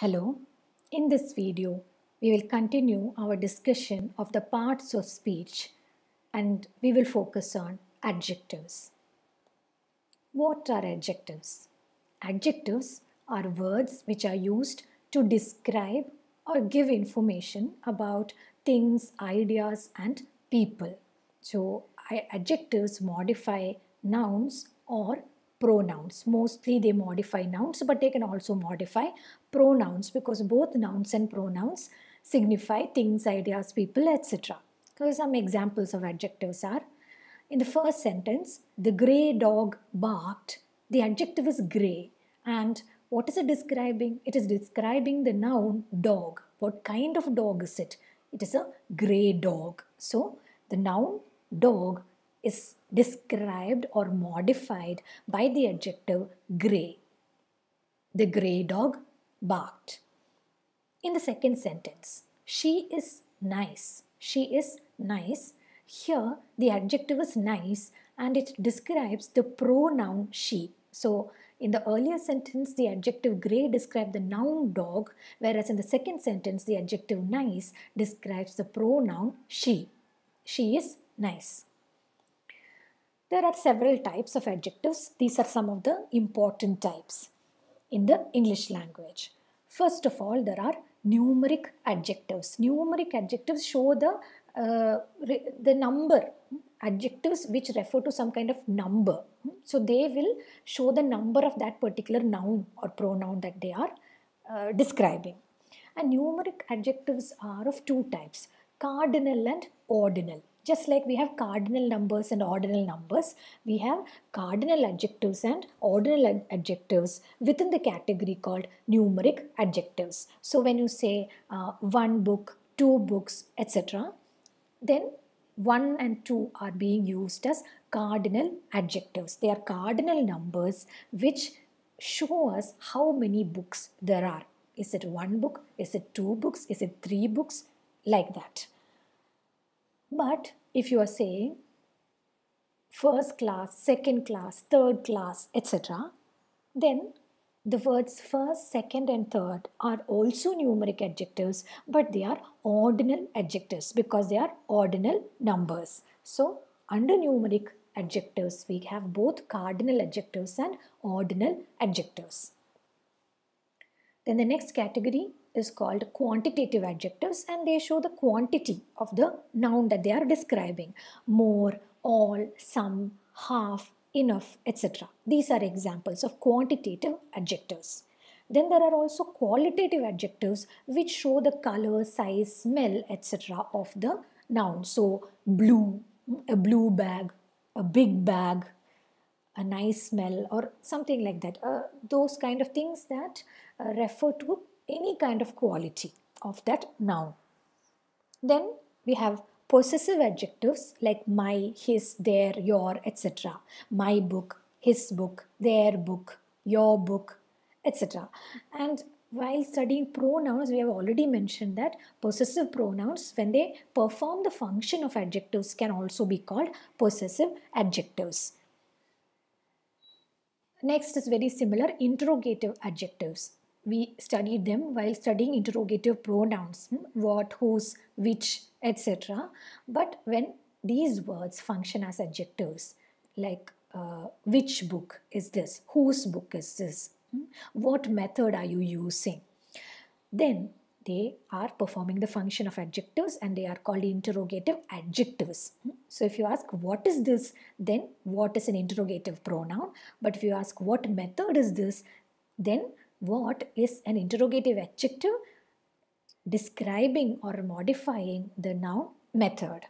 Hello, in this video we will continue our discussion of the parts of speech and we will focus on adjectives. What are adjectives? Adjectives are words which are used to describe or give information about things, ideas and people. So adjectives modify nouns or pronouns. Mostly they modify nouns, but they can also modify pronouns because both nouns and pronouns signify things, ideas, people, etc. So some examples of adjectives are in the first sentence, the grey dog barked. The adjective is grey. And what is it describing? It is describing the noun dog. What kind of dog is it? It is a grey dog. So the noun dog is described or modified by the adjective grey. The grey dog barked. In the second sentence, she is nice. She is nice. Here, the adjective is nice and it describes the pronoun she. So, in the earlier sentence, the adjective grey described the noun dog, whereas in the second sentence, the adjective nice describes the pronoun she. She is nice. There are several types of adjectives. These are some of the important types in the English language. First of all, there are numeric adjectives. Numeric adjectives show the uh, the number adjectives which refer to some kind of number. So they will show the number of that particular noun or pronoun that they are uh, describing. And numeric adjectives are of two types, cardinal and ordinal. Just like we have cardinal numbers and ordinal numbers, we have cardinal adjectives and ordinal ad adjectives within the category called numeric adjectives. So when you say uh, one book, two books, etc., then 1 and 2 are being used as cardinal adjectives. They are cardinal numbers which show us how many books there are. Is it one book? Is it two books? Is it three books? Like that. But if you are saying first class, second class, third class, etc., then the words first, second, and third are also numeric adjectives, but they are ordinal adjectives because they are ordinal numbers. So, under numeric adjectives, we have both cardinal adjectives and ordinal adjectives. Then the next category is called quantitative adjectives and they show the quantity of the noun that they are describing more, all, some, half, enough, etc. These are examples of quantitative adjectives. Then there are also qualitative adjectives which show the color, size, smell, etc. of the noun. So, blue, a blue bag, a big bag, a nice smell, or something like that. Uh, those kind of things that uh, refer to any kind of quality of that noun. Then we have possessive adjectives like my, his, their, your, etc. My book, his book, their book, your book, etc. And while studying pronouns, we have already mentioned that possessive pronouns, when they perform the function of adjectives, can also be called possessive adjectives. Next is very similar interrogative adjectives we studied them while studying interrogative pronouns hmm, what whose which etc but when these words function as adjectives like uh, which book is this whose book is this hmm, what method are you using then they are performing the function of adjectives and they are called interrogative adjectives. Hmm, so if you ask what is this, then what is an interrogative pronoun? But if you ask what method is this, then what is an interrogative adjective describing or modifying the noun method.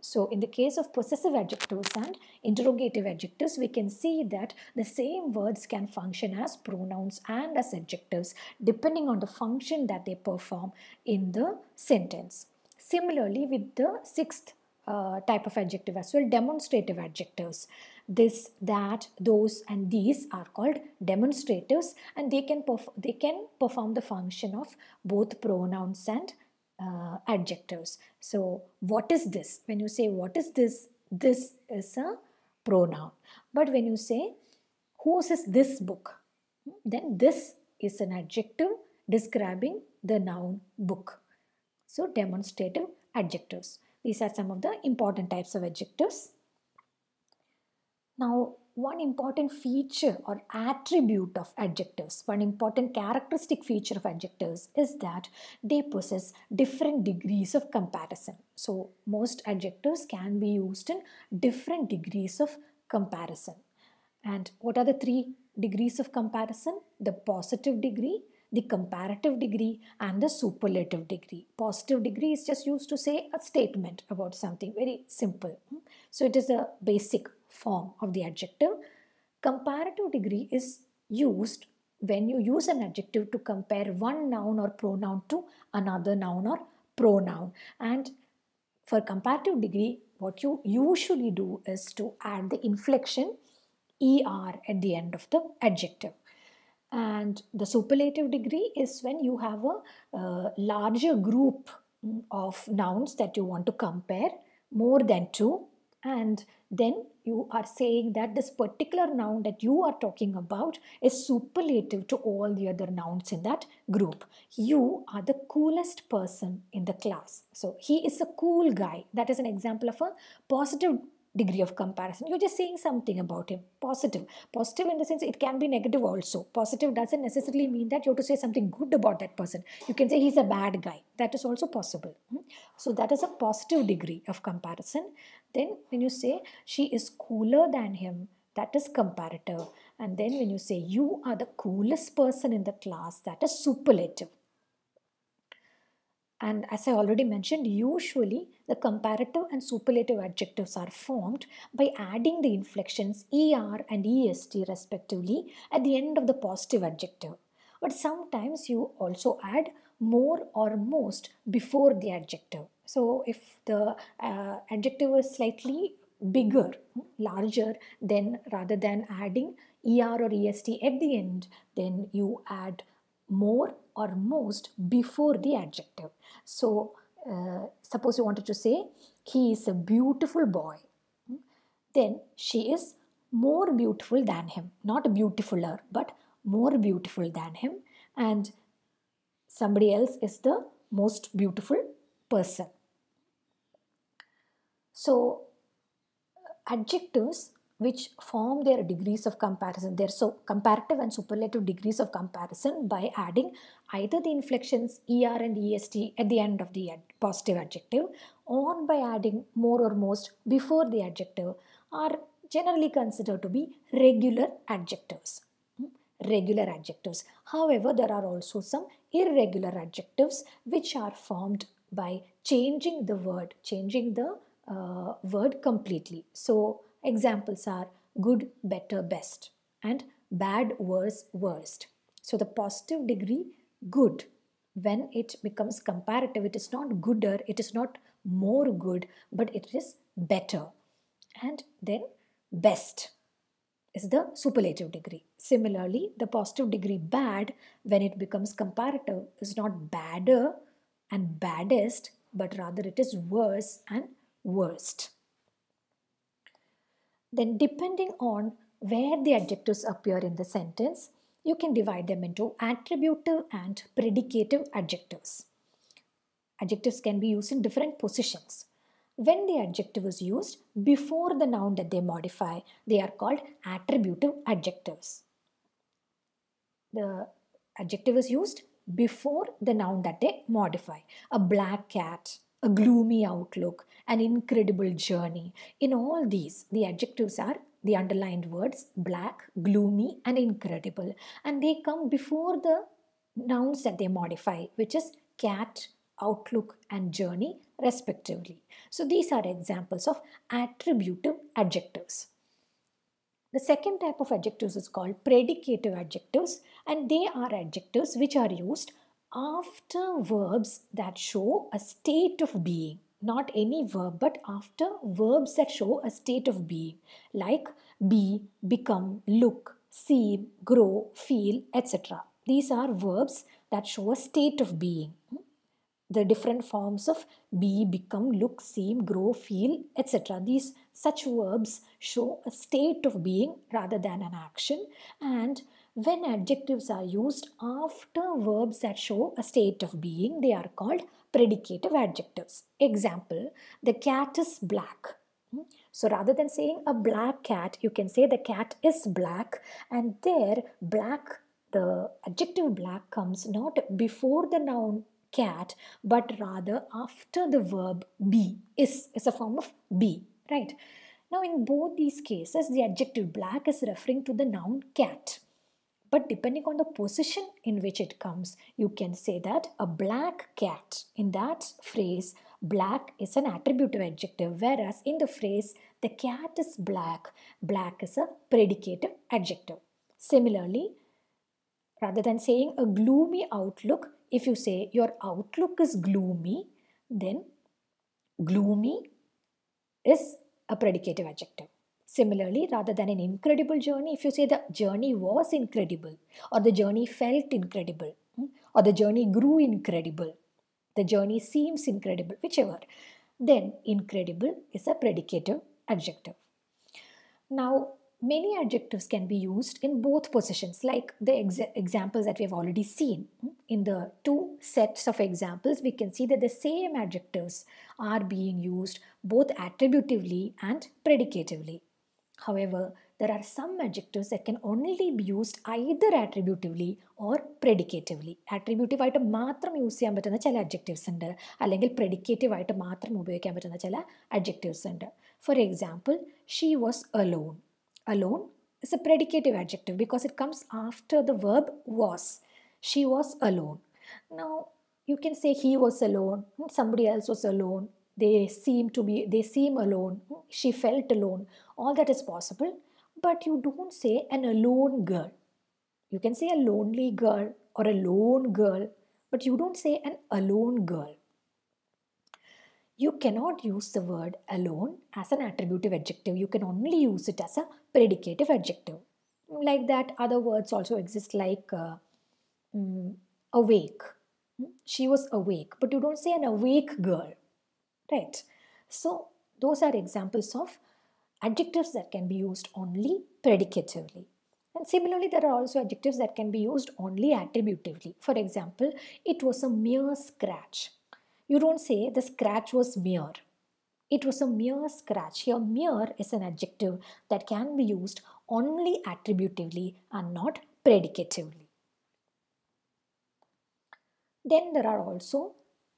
So in the case of possessive adjectives and interrogative adjectives, we can see that the same words can function as pronouns and as adjectives depending on the function that they perform in the sentence. Similarly, with the sixth uh, type of adjective as well demonstrative adjectives this that those and these are called demonstratives and they can they can perform the function of both pronouns and uh, adjectives so what is this when you say what is this this is a pronoun but when you say whose is this book then this is an adjective describing the noun book so demonstrative adjectives these are some of the important types of adjectives. Now, one important feature or attribute of adjectives, one important characteristic feature of adjectives is that they possess different degrees of comparison. So, most adjectives can be used in different degrees of comparison. And what are the three degrees of comparison? The positive degree, the comparative degree and the superlative degree. Positive degree is just used to say a statement about something very simple. So it is a basic form of the adjective. Comparative degree is used when you use an adjective to compare one noun or pronoun to another noun or pronoun. And for comparative degree, what you usually do is to add the inflection er at the end of the adjective and the superlative degree is when you have a uh, larger group mm, of nouns that you want to compare more than two and then you are saying that this particular noun that you are talking about is superlative to all the other nouns in that group. You are the coolest person in the class. So he is a cool guy. That is an example of a positive degree of comparison. You're just saying something about him, positive. Positive in the sense it can be negative also. Positive doesn't necessarily mean that you have to say something good about that person. You can say he's a bad guy. That is also possible. Hmm? So that is a positive degree of comparison. Then when you say she is cooler than him, that is comparative. And then when you say you are the coolest person in the class, that is superlative. And as I already mentioned, usually the comparative and superlative adjectives are formed by adding the inflections er and est respectively at the end of the positive adjective. But sometimes you also add more or most before the adjective. So if the uh, adjective is slightly bigger, larger, then rather than adding er or est at the end, then you add more or most before the adjective. So uh, suppose you wanted to say he is a beautiful boy hmm? then she is more beautiful than him not beautifuler but more beautiful than him and somebody else is the most beautiful person so uh, adjectives which form their degrees of comparison, their so comparative and superlative degrees of comparison by adding either the inflections er and est at the end of the ad positive adjective or by adding more or most before the adjective are generally considered to be regular adjectives. Hmm? Regular adjectives. However, there are also some irregular adjectives which are formed by changing the word, changing the uh, word completely. So, examples are good, better, best and bad, worse, worst. So, the positive degree good when it becomes comparative it is not gooder it is not more good but it is better and then best is the superlative degree similarly the positive degree bad when it becomes comparative is not badder and baddest but rather it is worse and worst then depending on where the adjectives appear in the sentence you can divide them into attributive and predicative adjectives. Adjectives can be used in different positions. When the adjective is used before the noun that they modify, they are called attributive adjectives. The adjective is used before the noun that they modify. A black cat, a gloomy outlook, an incredible journey. In all these, the adjectives are the underlined words black, gloomy, and incredible. And they come before the nouns that they modify, which is cat, outlook, and journey, respectively. So these are examples of attributive adjectives. The second type of adjectives is called predicative adjectives, and they are adjectives which are used after verbs that show a state of being not any verb but after verbs that show a state of being like be, become, look, seem, grow, feel, etc. These are verbs that show a state of being. The different forms of be, become, look, seem, grow, feel, etc. These such verbs show a state of being rather than an action and when adjectives are used after verbs that show a state of being, they are called predicative adjectives. Example, the cat is black. Hmm? So rather than saying a black cat, you can say the cat is black and there black, the adjective black comes not before the noun cat but rather after the verb be is is a form of be right now in both these cases the adjective black is referring to the noun cat but depending on the position in which it comes you can say that a black cat in that phrase black is an attributive adjective whereas in the phrase the cat is black black is a predicative adjective similarly rather than saying a gloomy outlook if you say your outlook is gloomy then gloomy is a predicative adjective Similarly, rather than an incredible journey, if you say the journey was incredible, or the journey felt incredible, hmm, or the journey grew incredible, the journey seems incredible, whichever, then incredible is a predicative adjective. Now, many adjectives can be used in both positions, like the ex examples that we have already seen. Hmm. In the two sets of examples, we can see that the same adjectives are being used both attributively and predicatively. However, there are some adjectives that can only be used either attributively or predicatively. Attributive item matram use yambatana chala adjectives under. Alangal predicative item matram ubekambatana chala adjectives under. For example, she was alone. Alone is a predicative adjective because it comes after the verb was. She was alone. Now, you can say he was alone, somebody else was alone, they seem to be, they seem alone, she felt alone all that is possible but you don't say an alone girl you can say a lonely girl or a lone girl but you don't say an alone girl you cannot use the word alone as an attributive adjective you can only use it as a predicative adjective like that other words also exist like uh, mm, awake hmm? she was awake but you don't say an awake girl right so those are examples of adjectives that can be used only predicatively. And similarly, there are also adjectives that can be used only attributively. For example, it was a mere scratch. You don't say the scratch was mere. It was a mere scratch. Here, mere is an adjective that can be used only attributively and not predicatively. Then there are also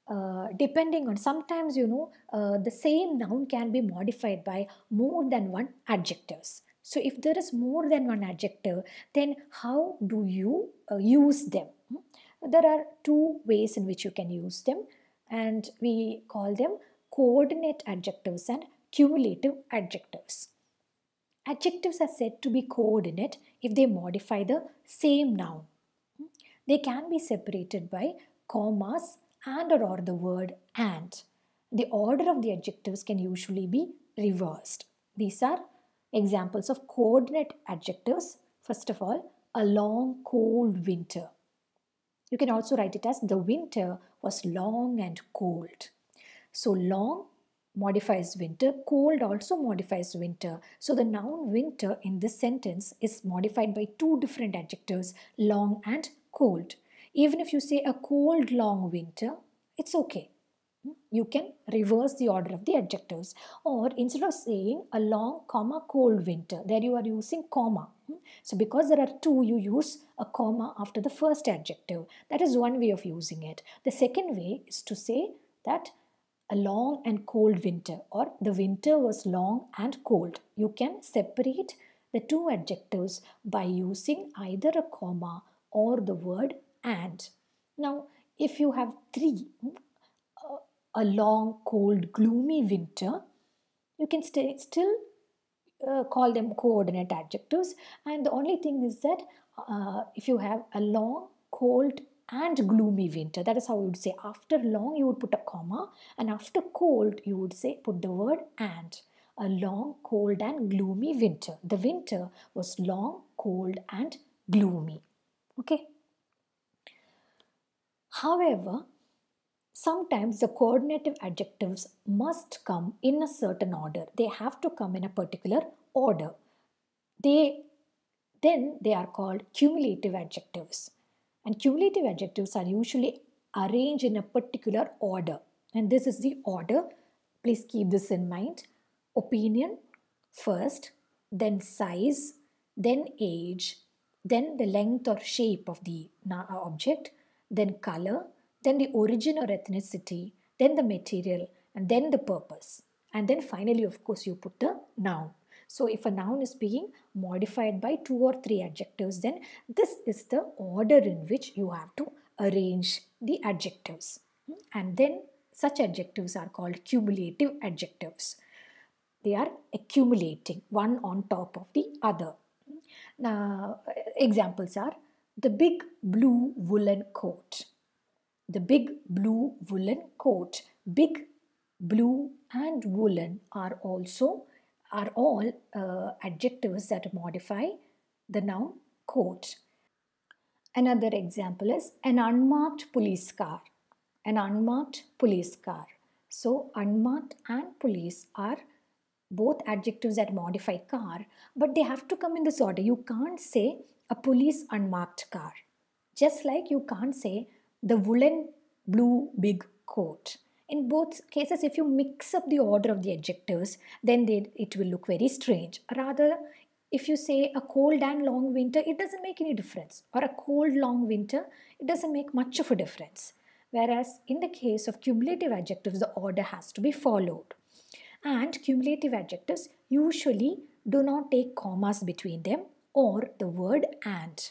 uh, depending on sometimes you know uh, the same noun can be modified by more than one adjectives so if there is more than one adjective then how do you uh, use them hmm? there are two ways in which you can use them and we call them coordinate adjectives and cumulative adjectives adjectives are said to be coordinate if they modify the same noun hmm? they can be separated by commas and or, or the word and. The order of the adjectives can usually be reversed. These are examples of coordinate adjectives. First of all, a long cold winter. You can also write it as the winter was long and cold. So long modifies winter, cold also modifies winter. So the noun winter in this sentence is modified by two different adjectives, long and cold even if you say a cold long winter it's okay you can reverse the order of the adjectives or instead of saying a long comma cold winter there you are using comma so because there are two you use a comma after the first adjective that is one way of using it the second way is to say that a long and cold winter or the winter was long and cold you can separate the two adjectives by using either a comma or the word and. Now, if you have three, uh, a long, cold, gloomy winter, you can stay, still uh, call them coordinate adjectives. And the only thing is that uh, if you have a long, cold, and gloomy winter, that is how you would say after long, you would put a comma, and after cold, you would say put the word and. A long, cold, and gloomy winter. The winter was long, cold, and gloomy. Okay. However, sometimes the coordinative adjectives must come in a certain order. They have to come in a particular order. They then they are called cumulative adjectives. And cumulative adjectives are usually arranged in a particular order. And this is the order. Please keep this in mind. Opinion first, then size, then age, then the length or shape of the object, then color, then the origin or ethnicity, then the material, and then the purpose. And then finally, of course, you put the noun. So if a noun is being modified by two or three adjectives, then this is the order in which you have to arrange the adjectives. And then such adjectives are called cumulative adjectives. They are accumulating one on top of the other. Now, examples are the big blue woolen coat. The big blue woolen coat. Big blue and woolen are also are all uh, adjectives that modify the noun coat. Another example is an unmarked police car. An unmarked police car. So unmarked and police are both adjectives that modify car, but they have to come in this order. You can't say a police unmarked car. Just like you can't say the woolen blue big coat. In both cases, if you mix up the order of the adjectives, then they, it will look very strange. Rather, if you say a cold and long winter, it doesn't make any difference. Or a cold long winter, it doesn't make much of a difference. Whereas in the case of cumulative adjectives, the order has to be followed. And cumulative adjectives usually do not take commas between them or the word and.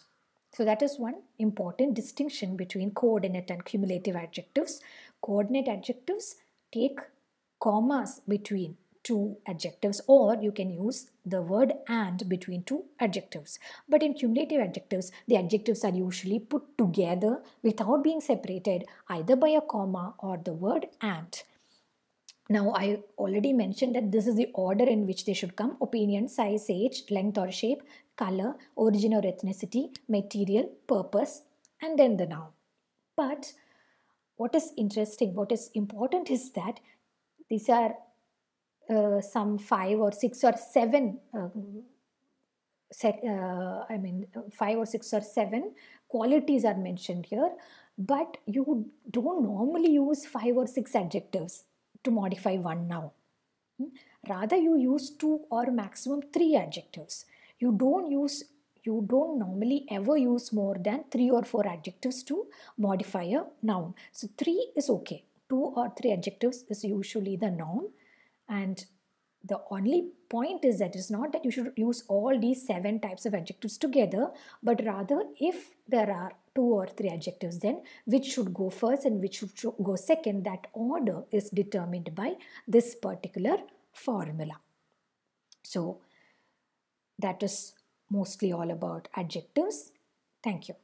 So that is one important distinction between coordinate and cumulative adjectives. Coordinate adjectives take commas between two adjectives or you can use the word and between two adjectives. But in cumulative adjectives, the adjectives are usually put together without being separated either by a comma or the word and. Now, I already mentioned that this is the order in which they should come opinion, size, age, length or shape, color, origin or ethnicity, material, purpose, and then the noun. But what is interesting, what is important is that these are uh, some five or six or seven. Um, uh, I mean, five or six or seven qualities are mentioned here, but you don't normally use five or six adjectives to modify one noun. Hmm? Rather, you use two or maximum three adjectives you don't use you don't normally ever use more than three or four adjectives to modify a noun. So three is okay. Two or three adjectives is usually the norm. And the only point is that it's not that you should use all these seven types of adjectives together, but rather if there are two or three adjectives, then which should go first and which should go second, that order is determined by this particular formula. So that is mostly all about adjectives. Thank you.